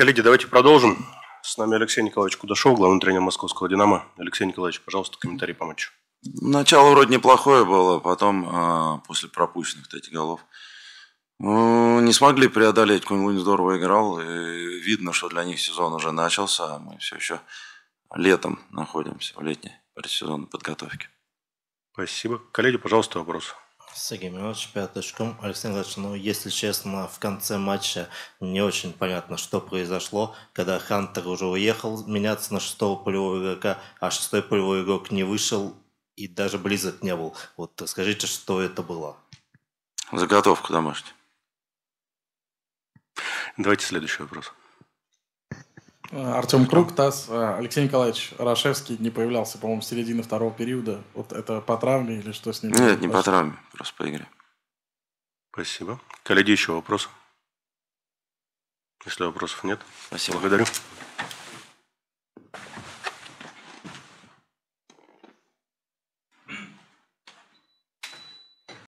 Коллеги, давайте продолжим. С нами Алексей Николаевич Кудашов, главный тренер московского «Динамо». Алексей Николаевич, пожалуйста, комментарий по матчу. Начало вроде неплохое было, потом, а, после пропущенных этих голов, ну, не смогли преодолеть. Кунь-Лунь здорово играл. И видно, что для них сезон уже начался. А мы все еще летом находимся в летней предсезонной подготовке. Спасибо. Коллеги, пожалуйста, вопросы. Сергей Миронович, пятый шком. Александр Ильич, ну, если честно, в конце матча не очень понятно, что произошло, когда Хантер уже уехал меняться на шестого полевого игрока, а шестой полевой игрок не вышел и даже близок не был. Вот скажите, что это было? Заготовка домашняя. Давайте следующий вопрос. Э, Артем Круг, ТАСС. Э, Алексей Николаевич Рашевский не появлялся, по-моему, с середины второго периода. Вот это по травме или что с ним? Нет, не по травме, просто по игре. Спасибо. Коллеги, еще вопросы? Если вопросов нет, Спасибо. благодарю.